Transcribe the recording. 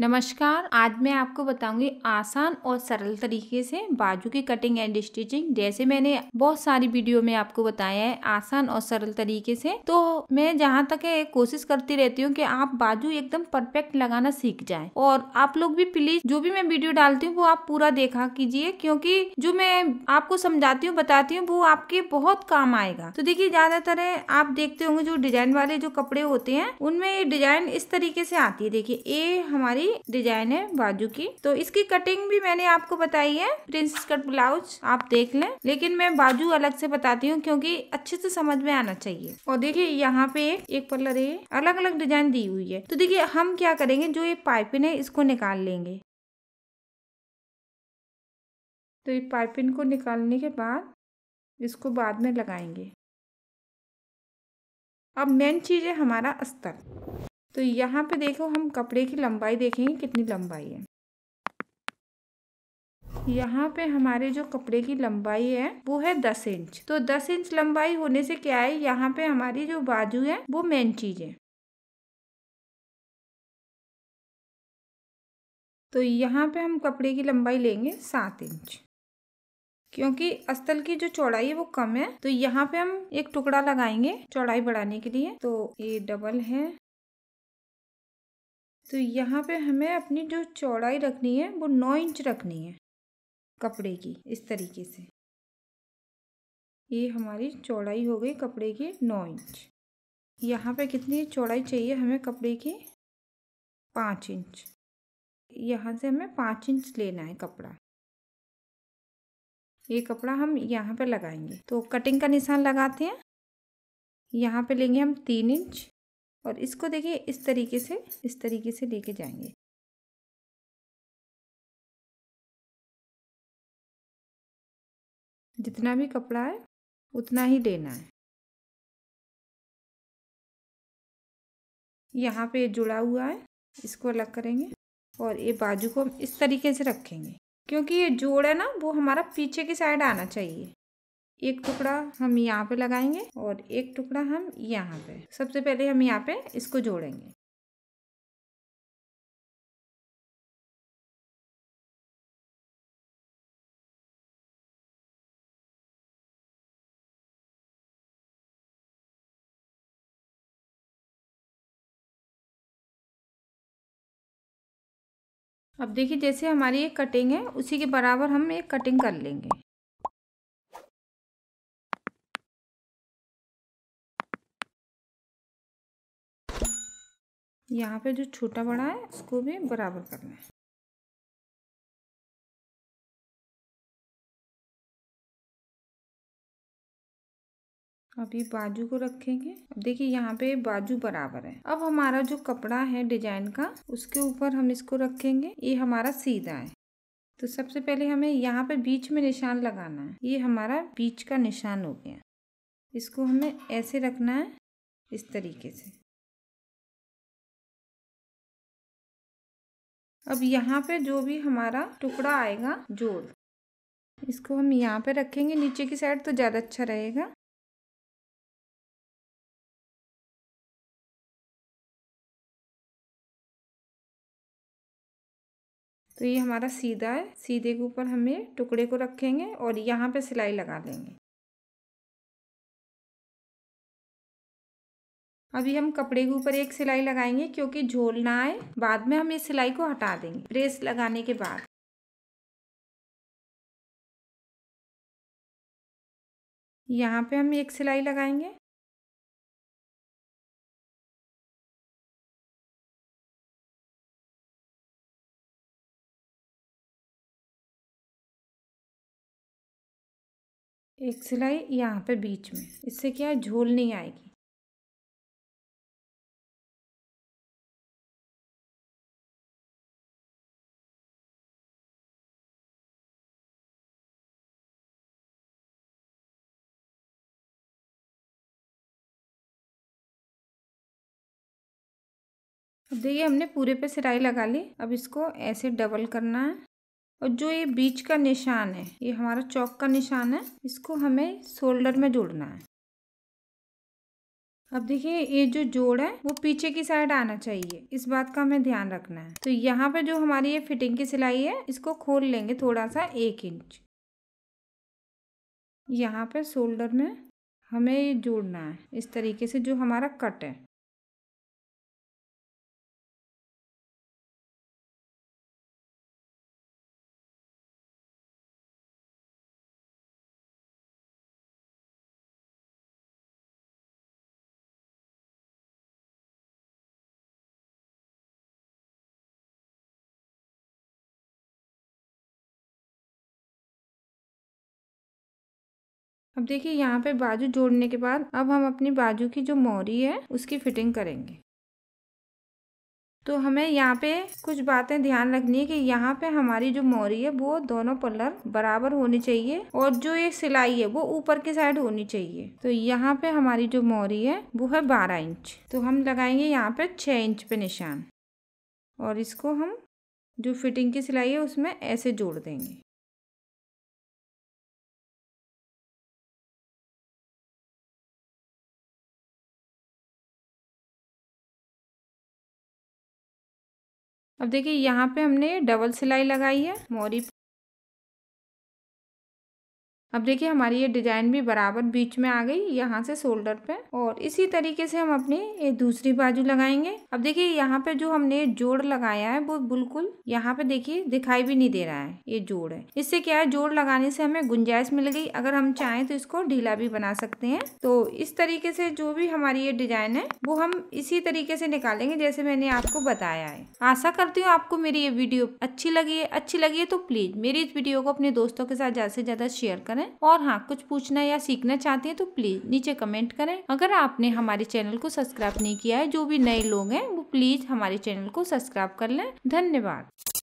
नमस्कार आज मैं आपको बताऊंगी आसान और सरल तरीके से बाजू की कटिंग एंड स्टिचिंग जैसे मैंने बहुत सारी वीडियो में आपको बताया है आसान और सरल तरीके से तो मैं जहाँ तक है कोशिश करती रहती हूँ कि आप बाजू एकदम परफेक्ट लगाना सीख जाए और आप लोग भी प्लीज जो भी मैं वीडियो डालती हूँ वो आप पूरा देखा कीजिए क्योंकि जो मैं आपको समझाती हूँ बताती हूँ वो आपके बहुत काम आएगा तो देखिये ज्यादातर आप देखते होंगे जो डिजाइन वाले जो कपड़े होते हैं उनमें डिजाइन इस तरीके से आती है देखिये ये हमारी वाली डिजाइन है बाजू की तो इसकी कटिंग भी मैंने आपको बताई है प्रिंस कट ब्लाउज आप देख लें लेकिन मैं बाजू अलग से बताती हूँ क्योंकि अच्छे से समझ में आना चाहिए और देखिए यहाँ पे एक पल्लर है अलग अलग डिजाइन दी हुई है तो देखिए हम क्या करेंगे जो ये पाइपिंग है इसको निकाल लेंगे तो ये पाइपिंग को निकालने के बाद इसको बाद में लगाएंगे अब मेन चीज़ है हमारा अस्तर तो यहाँ पे देखो हम कपड़े की लंबाई देखेंगे कितनी लंबाई है यहाँ पे हमारे जो कपड़े की लंबाई है वो है दस इंच तो दस इंच लंबाई होने से क्या है यहाँ पे हमारी जो बाजू है वो मेन चीज़ है तो यहाँ पे हम कपड़े की लंबाई लेंगे सात इंच क्योंकि अस्तल की जो चौड़ाई है वो कम है तो यहाँ पे हम एक टुकड़ा लगाएंगे चौड़ाई बढ़ाने के लिए तो ये डबल है तो यहाँ पे हमें अपनी जो चौड़ाई रखनी है वो नौ इंच रखनी है कपड़े की इस तरीके से ये हमारी चौड़ाई हो गई कपड़े की नौ इंच यहाँ पे कितनी चौड़ाई चाहिए हमें कपड़े की पाँच इंच यहाँ से हमें पाँच इंच लेना है कपड़ा ये कपड़ा हम यहाँ पे लगाएंगे तो कटिंग का निशान लगाते हैं यहाँ पे लेंगे हम तीन इंच और इसको देखिए इस तरीके से इस तरीके से लेके जाएंगे जितना भी कपड़ा है उतना ही लेना है यहाँ पे जुड़ा हुआ है इसको अलग करेंगे और ये बाजू को हम इस तरीके से रखेंगे क्योंकि ये जोड़ है ना वो हमारा पीछे की साइड आना चाहिए एक टुकड़ा हम यहाँ पे लगाएंगे और एक टुकड़ा हम यहाँ पे सबसे पहले हम यहाँ पे इसको जोड़ेंगे अब देखिए जैसे हमारी एक कटिंग है उसी के बराबर हम एक कटिंग कर लेंगे यहाँ पे जो छोटा बड़ा है उसको भी बराबर करना है अब ये बाजू को रखेंगे अब देखिए यहाँ पे बाजू बराबर है अब हमारा जो कपड़ा है डिजाइन का उसके ऊपर हम इसको रखेंगे ये हमारा सीधा है तो सबसे पहले हमें यहाँ पे बीच में निशान लगाना है ये हमारा बीच का निशान हो गया इसको हमें ऐसे रखना है इस तरीके से अब यहाँ पे जो भी हमारा टुकड़ा आएगा जोड़ इसको हम यहाँ पे रखेंगे नीचे की साइड तो ज़्यादा अच्छा रहेगा तो ये हमारा सीधा है सीधे के ऊपर हमें टुकड़े को रखेंगे और यहाँ पे सिलाई लगा देंगे अभी हम कपड़े के ऊपर एक सिलाई लगाएंगे क्योंकि झोल ना आए बाद में हम इस सिलाई को हटा देंगे प्रेस लगाने के बाद यहाँ पे हम एक सिलाई लगाएंगे एक सिलाई यहाँ पे बीच में इससे क्या है झोल नहीं आएगी अब देखिए हमने पूरे पे सिलाई लगा ली अब इसको ऐसे डबल करना है और जो ये बीच का निशान है ये हमारा चौक का निशान है इसको हमें शोल्डर में जोड़ना है अब देखिए ये जो जोड़ है वो पीछे की साइड आना चाहिए इस बात का हमें ध्यान रखना है तो यहाँ पे जो हमारी ये फिटिंग की सिलाई है इसको खोल लेंगे थोड़ा सा एक इंच यहाँ पे शोल्डर में हमें ये जोड़ना है इस तरीके से जो हमारा कट है अब देखिए यहाँ पे बाजू जोड़ने के बाद अब हम अपनी बाजू की जो मोरी है उसकी फिटिंग करेंगे तो हमें यहाँ पे कुछ बातें ध्यान रखनी है कि यहाँ पे हमारी जो मोरी है वो दोनों पल्लर बराबर होनी चाहिए और जो ये सिलाई है वो ऊपर की साइड होनी चाहिए तो यहाँ पे हमारी जो मोरी है वो है बारह इंच तो हम लगाएंगे यहाँ पे छः इंच पे निशान और इसको हम जो फिटिंग की सिलाई है उसमें ऐसे जोड़ देंगे अब देखिए यहाँ पे हमने डबल सिलाई लगाई है मोरी अब देखिए हमारी ये डिजाइन भी बराबर बीच में आ गई यहाँ से शोल्डर पे और इसी तरीके से हम अपनी ये दूसरी बाजू लगाएंगे अब देखिए यहाँ पे जो हमने जोड़ लगाया है वो बिल्कुल यहाँ पे देखिए दिखाई भी नहीं दे रहा है ये जोड़ है इससे क्या है जोड़ लगाने से हमें गुंजाइश मिल गई अगर हम चाहें तो इसको ढीला भी बना सकते हैं तो इस तरीके से जो भी हमारी ये डिजाइन है वो हम इसी तरीके से निकालेंगे जैसे मैंने आपको बताया है आशा करती हूँ आपको मेरी ये वीडियो अच्छी लगी है अच्छी लगी है तो प्लीज मेरी इस वीडियो को अपने दोस्तों के साथ ज्यादा से ज्यादा शेयर करें करें और हाँ कुछ पूछना या सीखना चाहते हैं तो प्लीज नीचे कमेंट करें अगर आपने हमारे चैनल को सब्सक्राइब नहीं किया है जो भी नए लोग हैं वो प्लीज हमारे चैनल को सब्सक्राइब कर लें धन्यवाद